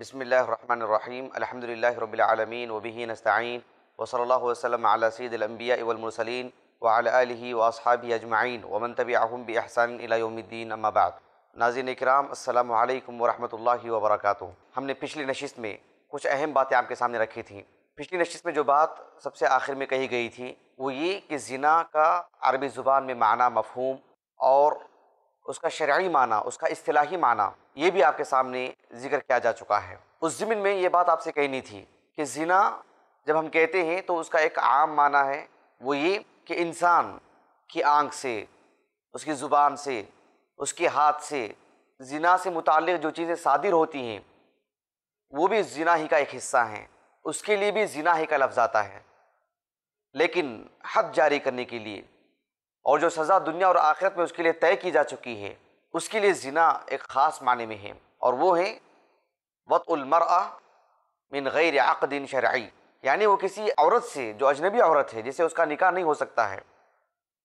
बसमीम अलहमदिल्ला रबालमीन वबी नस्तीन वसल वसलम सैदम्बियामरसलिन वाली वसहाबी अजमाइन वमन तबी आहम बहसान अलाउमद्दीन अम्माबाद नाजिन कराम अल्लाम वरहमल वबरक हमने पिछली नशस्त में कुछ अहम बातें आपके सामने रखी थी पिछली नशस्त में जो बात सबसे आखिर में कही गई थी वो ये कि जिना का अरबी ज़ुबान में माना मफहम और उसका शर्य माना उसका असलाही माना ये भी आपके सामने जिक्र किया जा चुका है उस ज़मीन में ये बात आपसे कहनी थी कि जिना जब हम कहते हैं तो उसका एक आम माना है वो ये कि इंसान की आंख से उसकी ज़ुबान से उसके हाथ से जिना से मुतल जो चीज़ें सादिर होती हैं वो भी जिना ही का एक हिस्सा हैं उसके लिए भी जिना ही का लफ्ज़ आता है लेकिन हद जारी करने के लिए और जो सज़ा दुनिया और आखिरत में उसके लिए तय की जा चुकी है उसके लिए जिना एक ख़ास माने में है और वो है वतमर मिन गैर आक़दिन शराई यानी वो किसी औरत से जो अजनबी औरत है जिसे उसका निकाह नहीं हो सकता है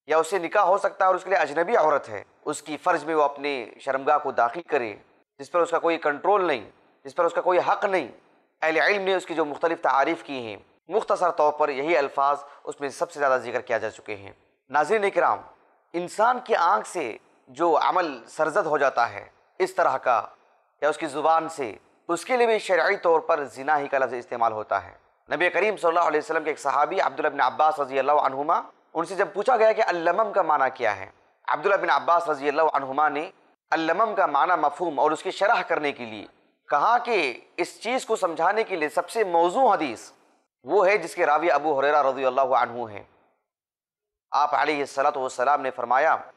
या उससे निकाह हो सकता है और उसके लिए अजनबी औरत है उसकी फ़र्ज में वो अपने शर्मगाह को दाखिल करे जिस पर उसका कोई कंट्रोल नहीं जिस पर उसका कोई हक नहीं अहल इल्म ने उसकी जो मुख्तलिफ़ तारीफ़ की हैं मुख्तसर तौर पर यही अल्फाज उसमें सबसे ज़्यादा जिक्र किया जा चुके हैं नाजिन इकराम इंसान की आँख से जो अमल सरजद हो जाता है इस तरह का या उसकी ज़ुबान से उसके लिए भी शर्य तौर पर जिना ही का लफ्ज़ इस्तेमाल होता है नबी करीम सल्लल्लाहु अलैहि वसल्लम के एक सहाबी अब्दुल्लाबिन अब्बास रजी अल्लाहुमा उनसे जब पूछा गया कि अल्लमम का माना क्या है अब्दुल्लाबिन अब्बास रजी अल्लाहुमा ने अल्लमम का माना मफहम और उसकी शरह करने के लिए कहा कि इस चीज़ को समझाने के लिए सबसे मौजू हदीस वो है जिसके रावी अबू हुररा रजी अल्लाह है आप सलाम ने फरमाया आप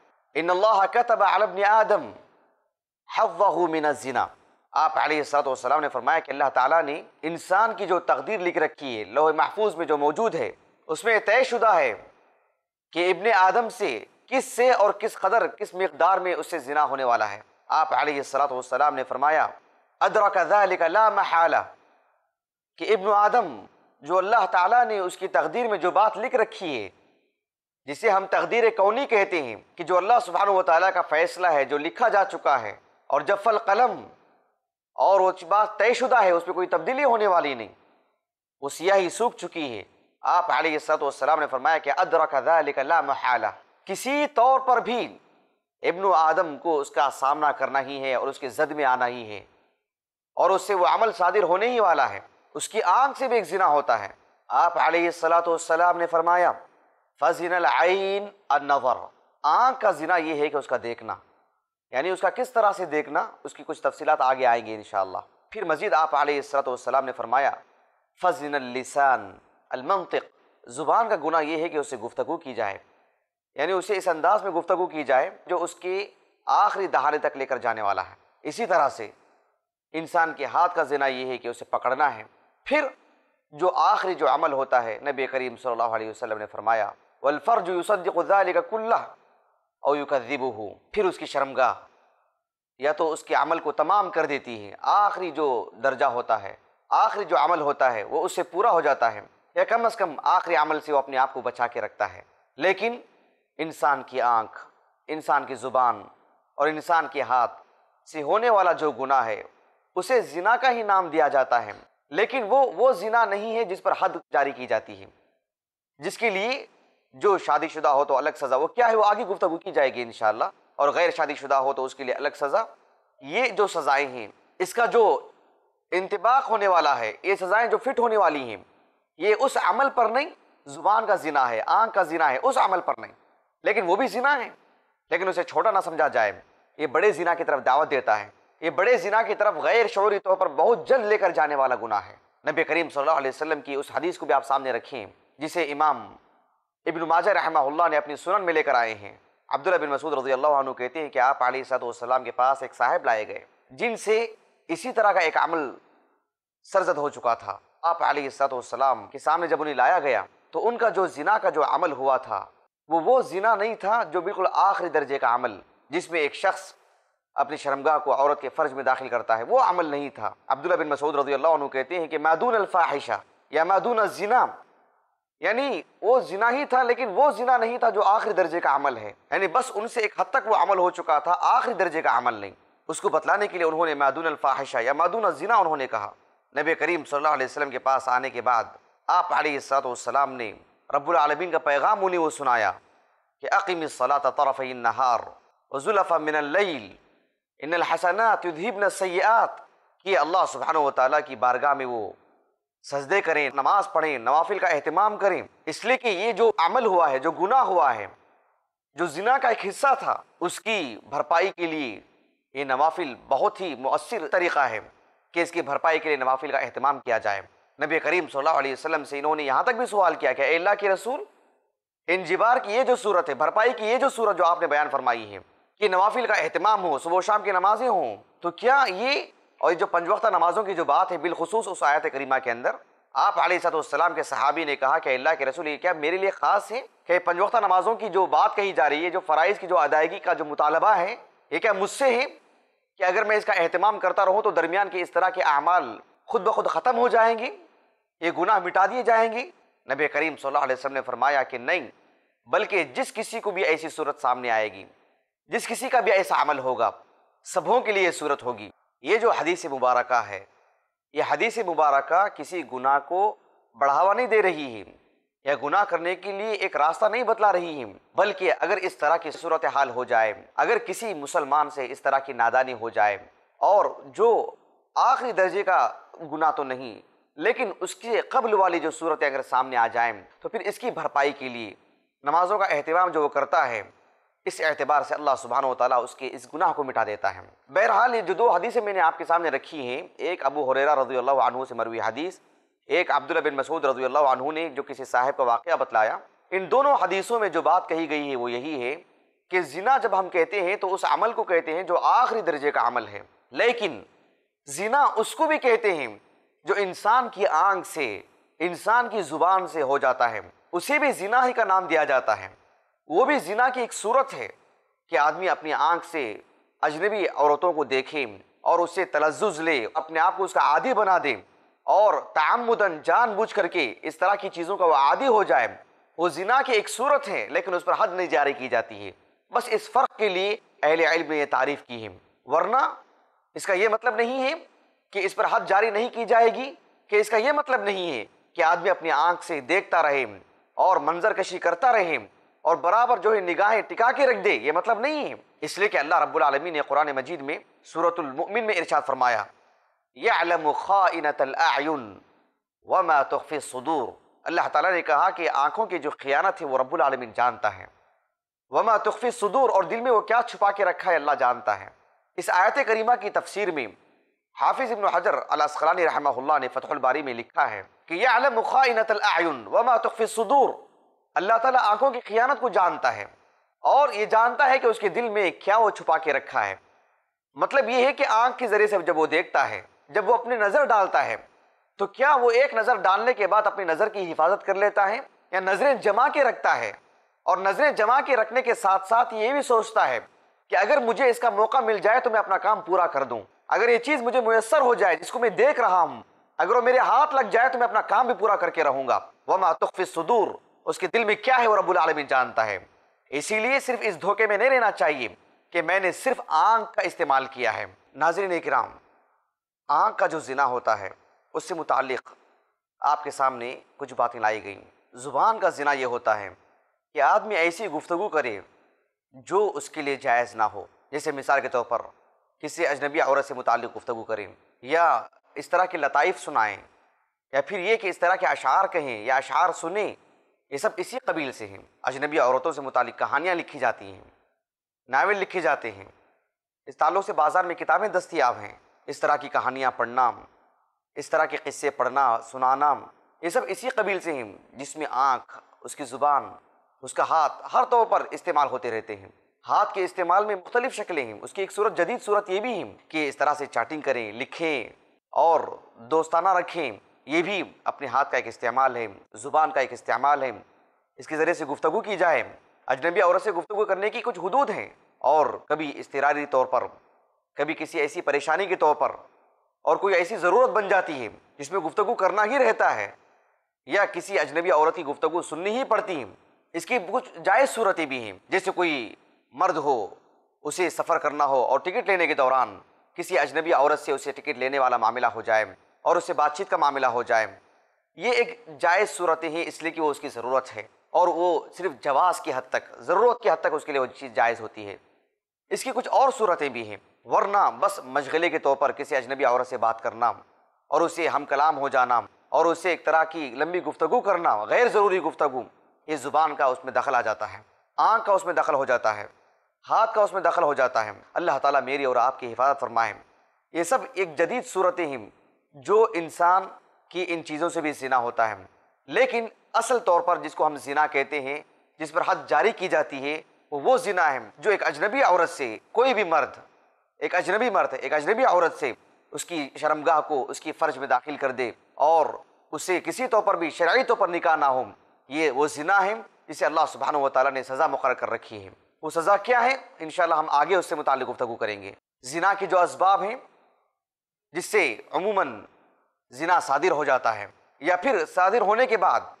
सलाम ने फरमाया कि अल्लाह ताला ने इंसान की जो तकदीर लिख रखी है लोह महफूज में जो मौजूद है उसमें तय शुदा है कि इबन आदम से किस से और किस कदर किस मकदार में उससे जिना होने वाला है आप सलाम ने फरमाया कि इब्न आदम जो अल्लाह ताला ने उसकी तकदीर में जो बात लिख रखी है जिसे हम तकदीर कौनी कहते हैं कि जो अल्लाह सुबहान वाली का फ़ैसला है जो लिखा जा चुका है और जफल कलम और वो बात तयशुदा है उसमें कोई तब्दीली होने वाली नहीं वो सियाही सूख चुकी है आप सलाम ने फरमाया कि अदरकला किसी तौर पर भी इब्न आदम को उसका सामना करना ही है और उसके जद में आना ही है और उससे वो अमल सादिर होने ही वाला है उसकी आंख से भी एक जिना होता है आप सलाम ने फरमाया फज़िन आइन नवर आँख का जिना ये है कि उसका देखना यानी उसका किस तरह से देखना उसकी कुछ तफसीत आगे आएंगे इन फिर मजीद आप आसरात ने फरमाया फ़जिन लिसान अलमतिक ज़ुबान का गुना यह है कि उससे गुफ्तु की जाए यानी उसे इस अंदाज में गुफ्तु की जाए जो उसके आखिरी दहाने तक लेकर जाने वाला है इसी तरह से इंसान के हाथ का जिना यह है कि उसे पकड़ना है फिर जो आखिरी जो अमल होता है नबी करीम सल्लल्लाहु अलैहि वसल्लम ने फरमाया वलफ़र्ज युसदालिकल्ला और युकब फिर उसकी शर्मगा या तो उसके अमल को तमाम कर देती है आखिरी जो दर्जा होता है आखिरी जो अमल होता है वो उससे पूरा हो जाता है या कम अज़ कम आखिरी अमल से वो अपने आप को बचा के रखता है लेकिन इंसान की आँख इंसान की ज़ुबान और इंसान के हाथ से होने वाला जो गुना है उसे जिना का ही नाम दिया जाता है लेकिन वो वो जिना नहीं है जिस पर हद जारी की जाती है जिसके लिए जो शादीशुदा हो तो अलग सज़ा वो क्या है वो आगे गुफ्तु की जाएगी इन और गैर शादीशुदा हो तो उसके लिए अलग सज़ा ये जो सज़ाएँ हैं इसका जो इंतबाक होने वाला है ये सज़ाएँ जो फिट होने वाली हैं ये उस अमल पर नहीं ज़ुबान का जिना है आँख का जिना है उस अमल पर नहीं लेकिन वो भी जिना है लेकिन उसे छोटा ना समझा जाए ये बड़े जिना की तरफ दावत देता है ये बड़े जिना की तरफ गैर शौरी तौर पर बहुत जल्द लेकर जाने वाला गुना है नबी करीम सल्लल्लाहु अलैहि वसल्लम की उस हदीस को भी आप सामने रखें जिसे इमाम इबन माजा रहमा ने अपनी सुनन में लेकर आए हैं अब्दुल्ला बिन मसूद रजी अल्लाह कहते हैं कि आप आसतम के पास एक साहब लाए गए जिनसे इसी तरह का एक अमल सरजद हो चुका था आप आसतम के सामने जब उन्हें लाया गया तो उनका जो जिना का जो अमल हुआ था वो वो जिना नहीं था जो बिल्कुल आखिरी दर्जे का अमल जिसमें एक शख्स अपनी शर्मगाह को औरत के फ़र्ज में दाखिल करता है वो अमल नहीं था अब्दुल्ला बिन मसूद रजी अल्लाह कहते हैं कि मादून अल्फाहिशा या मादून जिना यानी वो जिना ही था लेकिन वो जिना नहीं था जो आखिरी दर्जे का अमल है यानी बस उनसे एक हद तक वो अमल हो चुका था आखिरी दर्जे का अमल नहीं उसको बतलाने के लिए उन्होंने मादून अल्फाहिशा या मादून जिना उन्होंने कहा नबी करीम सल्लल्लाहु अलैहि वसल्लम के पास आने के बाद आप आलतम ने रबालमीन का पैगाम उन्हें वो सुनाया कि अकीम सलात तरफ़ नहार वजुल्फ़ा मिनल इन हसनात सयात कि अल्लाह सुबहान तारगाह में वो सजदे करें नमाज पढ़ें नवाफिल का अहतमाम करें इसलिए कि ये जो अमल हुआ है जो गुनाह हुआ है जो जिना का एक हिस्सा था उसकी भरपाई के लिए ये नवाफिल बहुत ही मौसर तरीक़ा है कि इसकी भरपाई के लिए नवाफिल का अहतमाम किया जाए नबी करीम सल्लल्लाहु अलैहि वसल्लम से इन्होंने यहाँ तक भी सवाल किया कि अल्लाह के रसूल इन जिबार की ये जो सूरत है भरपाई की ये जो सूरत जो आपने बयान फरमाई है कि नवाफिल का अहतमाम हो सुबह शाम की नमाजें हों तो क्या ये और ये जो पंज वक्त नमाज़ों की जो बात है बिलखसूस उस आयत करीमा के अंदर आप सलाम के सहाबी ने कहा कि अल्लाह के रसूल ये क्या मेरे लिए ख़ास है कि पंज वक्त नमाज़ों की जो बात कही जा रही है जो फ़राइज की जो अदायगी का जो मुतालबा है ये क्या मुझसे है कि अगर मैं इसका अहतमाम करता रहूँ तो दरमियान के इस तरह के अमाल खुद ब खुद ख़त्म हो जाएंगे ये गुनाह मिटा दिए जाएंगे नबी करीम सल्लल्लाहु अलैहि वसल्लम ने फरमाया कि नहीं बल्कि जिस किसी को भी ऐसी सूरत सामने आएगी जिस किसी का भी ऐसा अमल होगा सबों के लिए सूरत होगी ये जो हदीस मुबारक है ये हदीस मुबारक किसी गुनाह को बढ़ावा नहीं दे रही है या गुनाह करने के लिए एक रास्ता नहीं बतला रही है बल्कि अगर इस तरह की सूरत हाल हो जाए अगर किसी मुसलमान से इस तरह की नादानी हो जाए और जो आखिरी दर्जे का गुनाह तो नहीं लेकिन उसके कबल वाली जो सूरतें अगर सामने आ जाए तो फिर इसकी भरपाई के लिए नमाजों का अहतमाम जो वो करता है इस एतबार से अल्लाह सुबहान ताली उसके इस गुनाह को मिटा देता है बहरहाल ये जो दो हदीसें मैंने आपके सामने रखी हैं एक अबू हुररा रजी अल्लाह से मरवी हदीस एक अब्दुल्ला बिन मसूद रजी अल्लाह ने जो किसी साहब का वाक़ बतलाया इन दोनों हदीसों में जो बात कही गई है वो यही है कि जिना जब हम कहते हैं तो उस अमल को कहते हैं जो आखिरी दर्जे का अमल है लेकिन जिना उसको भी कहते हैं जो इंसान की आंख से इंसान की ज़ुबान से हो जाता है उसे भी जिना ही का नाम दिया जाता है वो भी जिना की एक सूरत है कि आदमी अपनी आंख से अजनबी औरतों को देखे और उससे तलजुज ले अपने आप को उसका आदि बना दे और तामुदन जानबूझ करके इस तरह की चीज़ों का वो आदि हो जाए वो जिना की एक सूरत है लेकिन उस पर हद नहीं जारी की जाती है बस इस फ़र्क के लिए अहल इल्म ने यह तारीफ़ की है वरना इसका यह मतलब नहीं है कि इस पर हद जारी नहीं की जाएगी कि इसका यह मतलब नहीं है कि आदमी अपनी आंख से देखता रहे और मंजरकशी करता रहे और बराबर जो है निगाहें टिका के रख दे ये मतलब नहीं है इसलिए कि अल्लाह रब्बुल आलमीन ने कुरान मजीद में सूरतुल मुमिन में इरशाद फरमाया वमा सदूर अल्लाह ताला ने कहा कि आँखों की जो खियानत है वो रब्बुल आलमीन जानता है वमा तफ़ी सदूर और दिल में वो क्या छुपा के रखा है अल्लाह जानता है इस आयत करीमा की तफसीर में हाफिज़ इबन हजर अलस्कलानी रहमल्ला ने फ़तहुल बारी में लिखा है कि यह आलम ख़ाइनतलयुन वमा तफ़ी सदूर अल्लाह ताला आंखों की खियानत को जानता है और ये जानता है कि उसके दिल में क्या वो छुपा के रखा है मतलब ये है कि आंख के ज़रिए से जब वो देखता है जब वो अपनी नज़र डालता है तो क्या वो एक नज़र डालने के बाद अपनी नज़र की हिफाजत कर लेता है या नज़रें जमा के रखता है और नज़रें जमा के रखने के साथ साथ ये भी सोचता है कि अगर मुझे इसका मौका मिल जाए तो मैं अपना काम पूरा कर दूँ अगर ये चीज़ मुझे मुयसर हो जाए जिसको मैं देख रहा हूँ अगर वो मेरे हाथ लग जाए तो मैं अपना काम भी पूरा करके रहूँगा वमा तुखफि सुदूर उसके दिल में क्या है वो रब्बुल आलमीन जानता है इसीलिए सिर्फ इस धोखे में नहीं रहना चाहिए कि मैंने सिर्फ आंख का इस्तेमाल किया है नाजरीन कराम आंख का जो जिना होता है उससे मुतक़ आपके सामने कुछ बातें लाई गई ज़ुबान का जिना यह होता है कि आदमी ऐसी गुफ्तु करे जो उसके लिए जायज़ ना हो जैसे मिसाल के तौर पर किसी अजनबी औरत से मुतल गुफ्तु करें या इस तरह के लताइफ सुनाएँ या फिर ये कि इस तरह के अशार कहें या अशार सुने ये सब इसी कबील से हैं अजनबी औरतों से मुतल कहानियाँ लिखी जाती हैं नावल लिखे जाते हैं इस तालों से बाज़ार में किताबें दस्तियाब हैं इस तरह की कहानियाँ पढ़ना इस तरह के किस्से पढ़ना सुनाना ये सब इसी कबील से हैं जिसमें आँख उसकी ज़ुबान उसका हाथ हर तौर पर इस्तेमाल होते रहते हैं हाथ के इस्तेमाल में मुख्तलिफ शक्लें हैं उसकी एक सूरत जदीद सूरत ये भी है कि इस तरह से चैटिंग करें लिखें और दोस्ताना रखें ये भी अपने हाथ का एक इस्तेमाल है ज़ुबान का एक इस्तेमाल है इसके ज़रिए से गुफ्तु की जाए अजनबी औरत से गुफ्तु करने की कुछ हदूद हैं और कभी इसतरारी तौर पर कभी किसी ऐसी परेशानी के तौर पर और कोई ऐसी ज़रूरत बन जाती है जिसमें गुफ्तु करना ही रहता है या किसी अजनबी औरत की गुफ्तु सुननी ही पड़ती है इसकी कुछ जायज़ सूरतें भी हैं जैसे कोई मर्द हो उसे सफ़र करना हो और टिकट लेने के दौरान किसी अजनबी औरत से उसे टिकट लेने वाला मामला हो जाए और उससे बातचीत का मामला हो जाए ये एक जायज़ सूरत ही इसलिए कि वो उसकी ज़रूरत है और वो सिर्फ जवाज़ की हद तक ज़रूरत की हद तक उसके लिए वो चीज़ जायज़ होती है इसकी कुछ और सूरतें भी हैं वरना बस मशगले के तौर पर किसी अजनबी औरत से बात करना और उसे हम कलाम हो जाना और उसे एक तरह की लंबी गुफ्तु करना गैर ज़रूरी गुफ्तगु ये ज़ुबान का उसमें दखल आ जाता है आँख का उसमें दखल हो जाता है हाथ का उसमें दखल हो जाता है अल्लाह ताला मेरी और आपकी हिफाजत फरमाए ये सब एक जदीद सूरतें हैं जो इंसान की इन चीज़ों से भी जिना होता है लेकिन असल तौर पर जिसको हम जिना कहते हैं जिस पर हद जारी की जाती है वो वो जिना है जो एक अजनबी औरत से कोई भी मर्द एक अजनबी मर्द एक अजनबी औरत से उसकी शर्मगाह को उसकी फ़र्ज में दाखिल कर दे और उसे किसी तौर पर भी शराय तौर पर निकाह ना हो ये वो जिना है जिसे अल्लाह सुबहान वाली ने सज़ा मुकर कर रखी है वो सज़ा क्या है इन हम आगे उससे मुतल गुफ्तु करेंगे जिना के जो इसबाब हैं जिससे अमूमन जिना सादिर हो जाता है या फिर सादिर होने के बाद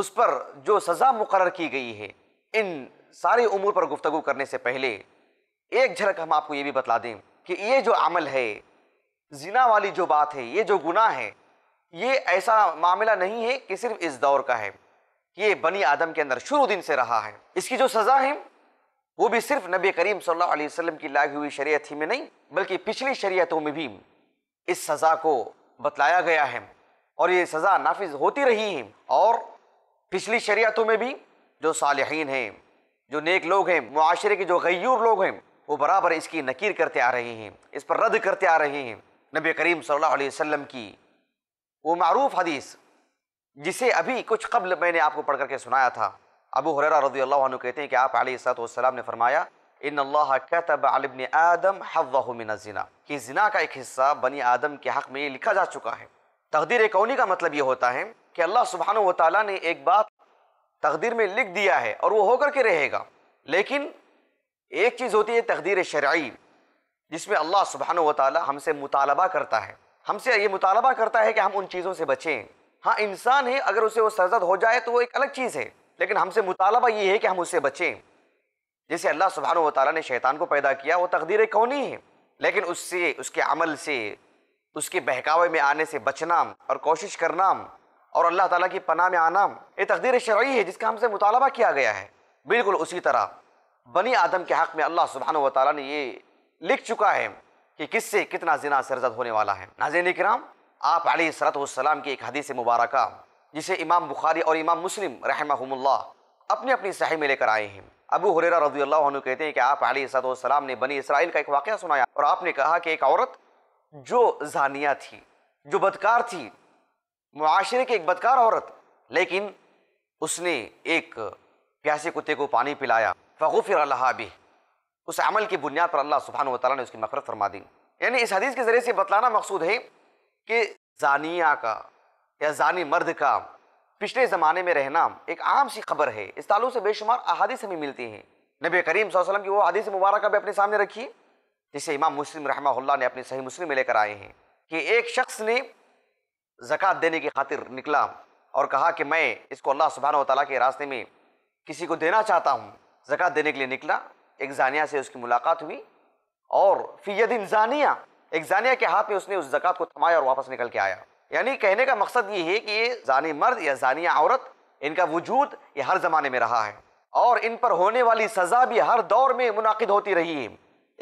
उस पर जो सज़ा मुकर की गई है इन सारी उमूर पर गुफ्तु करने से पहले एक झलक हम आपको ये भी बतला दें कि ये जो अमल है जिना वाली जो बात है ये जो गुनाह है ये ऐसा मामला नहीं है कि सिर्फ इस दौर का है ये बनी आदम के अंदर शुरू दिन से रहा है इसकी जो सज़ा है वो भी सिर्फ नबी करीम सल्लल्लाहु अलैहि वसल्लम की लाई हुई शरीयत ही में नहीं बल्कि पिछली शरीयतों में भी इस सज़ा को बतलाया गया है और ये सज़ा नाफिज होती रही है और पिछली शरीयतों में भी जो सालहीन हैं जो नेक लोग हैं माशरे के जो गयूर लोग हैं वो बराबर इसकी नकीर करते आ रहे हैं इस पर रद्द करते आ रहे हैं नबी करीम सल्लल्लाहु अलैहि वसल्लम की वो मरूफ हदीस जिसे अभी कुछ कबल मैंने आपको पढ़ करके सुनाया था अबू हुररा रजी अल्लाह कहते हैं कि आप सलाम ने फरमाया इन अल्लाह अलबन आदम कि का एक हिस्सा बनी आदम के हक़ में लिखा जा चुका है तकदीर कौनी का मतलब ये होता है कि अल्लाह सुबहान वाली ने एक बात तकदीर में लिख दिया है और वह होकर के रहेगा लेकिन एक चीज़ होती है तकदीर शराइ जिसमें अल्लाह सुबहान वाली हमसे मुतालबा करता है हमसे ये मुतालबा करता है कि हम उन चीज़ों से बचें हाँ इंसान है अगर उसे वो सरजद हो जाए तो वो एक अलग चीज़ है लेकिन हमसे मुतालबा ये है कि हम उससे बचें जैसे अल्लाह सुबहान वाली ने शैतान को पैदा किया वो तकदीर कौन नहीं है लेकिन उससे उसके अमल से उसके बहकावे में आने से बचना और कोशिश करना और अल्लाह ताला की पनाह में आना ये तकदीर शर्य है जिसका हमसे मुतालबा किया गया है बिल्कुल उसी तरह बनी आदम के हक़ में अल्लाह सुबहान वाली ने ये लिख चुका है कि किससे कितना जिना सरजद होने वाला है नाजिन कराम आप अली वसलाम की एक हदीस मुबारक जिसे इमाम बुखारी और इमाम मुस्लिम रहमहुल्ला अपनी अपनी सही में लेकर आए हैं अबू हुरेरा रजी अल्लाह कहते हैं कि आप सलाम ने बनी इसराइल का एक वाक़ सुनाया और आपने कहा कि एक औरत जो जानिया थी जो बदकार थी माशरे की एक बदकार औरत लेकिन उसने एक प्यासे कुत्ते को पानी पिलाया फ़ुफ़िर भी उस अमल की बुनियाद पर अल्लाह सुबहान तला ने उसकी नफरत फरमा दी यानी इस हदीस के ज़रिए से बतलाना मकसूद है कि जानिया का या जानी मर्द का पिछले ज़माने में रहना एक आम सी खबर है इस तालु से बेशुमार अहादीस हमें मिलती हैं नबी करीम वसल्लम की वो हदीस मुबारक भी अपने सामने रखी जिसे इमाम मुस्लिम रहमा ने अपने सही मुस्लिम में लेकर आए हैं कि एक शख्स ने ज़क़़त देने की खातिर निकला और कहा कि मैं इसको अल्लाह सुबहान तला के रास्ते में किसी को देना चाहता हूँ ज़क़़त देने के लिए निकला एक जानिया से उसकी मुलाकात हुई और फिर यदि जानिया एक जानिया के हाथ में उसने उस जक़ात को थमाया और वापस निकल के आया यानी कहने का मकसद ये है कि ये जानी मर्द या जानी औरत इनका वजूद ये हर ज़माने में रहा है और इन पर होने वाली सज़ा भी हर दौर में मुनद होती रही है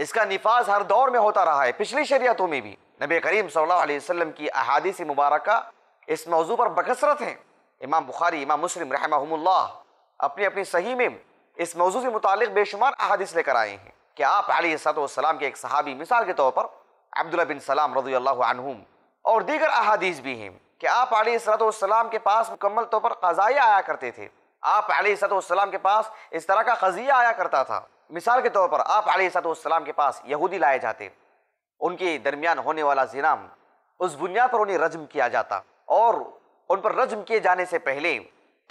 इसका नफाज हर दौर में होता रहा है पिछली शरीयतों में भी नबी करीम सल्लल्लाहु अलैहि वसल्लम की अहादीस मुबारक इस मौजू पर बकसरत हैं इमाम बुखारी इमाम मुस्लिम रहमहुल्ला अपनी अपनी सही में इस मौजू से मुतक बेशुमार अहादीस लेकर आए हैं कि आप सलाम के एक सहाबी मिसाल के तौर पर अब्दुल्ला बिन सलाम रजी अल्लाह और दीगर अहादीस भी हैं कि आप सलाम के पास मुकम्मल तौर पर कज़ाया आया करते थे आप सलाम के पास इस तरह का कज़िया आया करता था मिसाल के तौर पर आप सलाम के पास यहूदी लाए जाते उनके दरमियान होने वाला जिनाम उस बुनियाद पर उन्हें रजम किया जाता और उन पर रजम किए जाने से पहले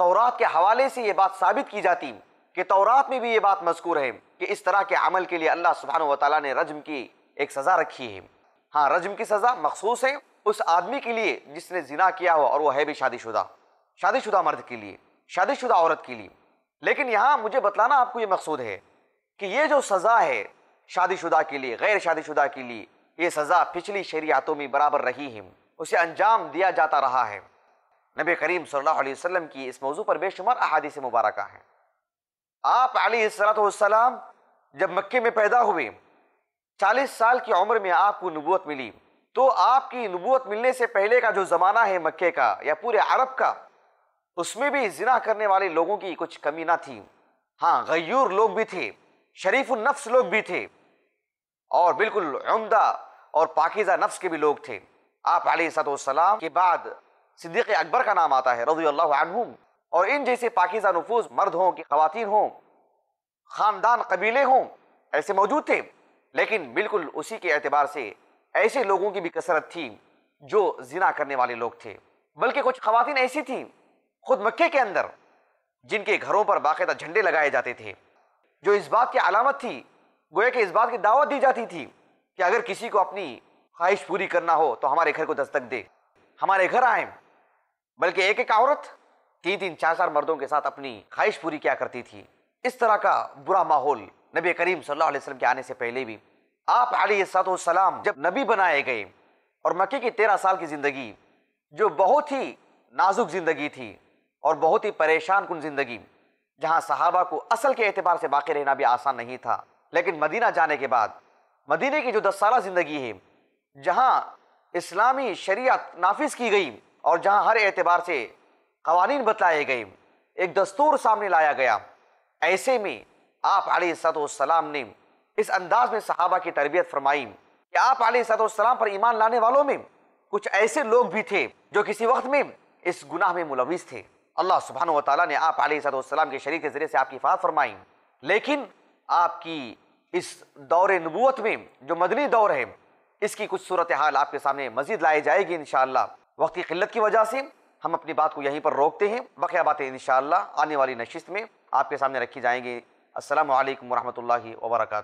तौरात के हवाले से ये बात साबित की जाती कि तौरात में भी ये बात मजकूर है कि इस तरह के अमल के लिए अल्लाह सुबहान वाली ने रजम की एक सज़ा रखी है हाँ रजम की सज़ा मखसूस है उस आदमी के लिए जिसने जिना किया हो और वो है भी शादीशुदा शादीशुदा मर्द के लिए शादीशुदा औरत के लिए लेकिन यहाँ मुझे बतलाना आपको ये मकसूद है कि ये जो सज़ा है शादीशुदा के लिए गैर शादीशुदा के लिए ये सज़ा पिछली शरीयतों में बराबर रही है उसे अंजाम दिया जाता रहा है नबी करीम सल्लल्लाहु अलैहि वसल्लम की इस मौजू पर बेशुमार अहादीस मुबारक हैं आप सलाम जब मक्के में पैदा हुए चालीस साल की उम्र में आपको नबूत मिली तो आपकी नबूत मिलने से पहले का जो ज़माना है मक्के का या पूरे अरब का उसमें भी जिना करने वाले लोगों की कुछ कमी ना थी हाँ गयूर लोग भी थे शरीफ नफ्स लोग भी थे और बिल्कुल उमदा और पाकिज़ा नफ्स के भी लोग थे आप सलाम के बाद सिद्दीक़ अकबर का नाम आता है रजी अल्लाह और इन जैसे पाकिज़ा नफूज मर्द हों की खातन हों ख़ानदान कबीले हों ऐसे मौजूद थे लेकिन बिल्कुल उसी के अतबार से ऐसे लोगों की भी कसरत थी जो जिना करने वाले लोग थे बल्कि कुछ खातन ऐसी थी खुद मक्के के अंदर जिनके घरों पर बाकायदा झंडे लगाए जाते थे जो इस बात की अलामत थी गोया कि इस बात की दावत दी जाती थी कि अगर किसी को अपनी ख्वाहिश पूरी करना हो तो हमारे घर को दस्तक दे हमारे घर आए बल्कि एक एक औरत तीन तीन चार चार मर्दों के साथ अपनी ख्वाहिश पूरी क्या करती थी इस तरह का बुरा माहौल नबी करीम सल्लल्लाहु अलैहि वसल्लम के आने से पहले भी आप सलाम जब नबी बनाए गए और मक्के की तेरह साल की ज़िंदगी जो बहुत ही नाजुक ज़िंदगी थी और बहुत ही परेशान कन ज़िंदगी जहाँ सहाबा को असल के अतबार से बाकी रहना भी आसान नहीं था लेकिन मदीना जाने के बाद मदीने की जो दस साल ज़िंदगी है जहाँ इस्लामी शरीयत नाफिज की गई और जहाँ हर एतबार से कवानीन बतलाए गए एक दस्तूर सामने लाया गया ऐसे में आप सलाम ने इस अंदाज में सहाबा की तरबियत फरमाई कि आप आलतम पर ईमान लाने वालों में कुछ ऐसे लोग भी थे जो किसी वक्त में इस गुनाह में मुलविस थे अल्लाह सुबहान तला ने आप आलतम के शरीर के ज़रिए से आपकी फ़ात फरमाई लेकिन आपकी इस दौर नबूत में जो मदनी दौर है इसकी कुछ सूरत हाल आपके सामने मजीद लाई जाएगी इन वक्त की किल्लत की वजह से हम अपनी बात को यहीं पर रोकते हैं बकिया बातें इन आने वाली नशिस्त में आपके सामने रखी जाएंगी असलकम वरहमल वर्का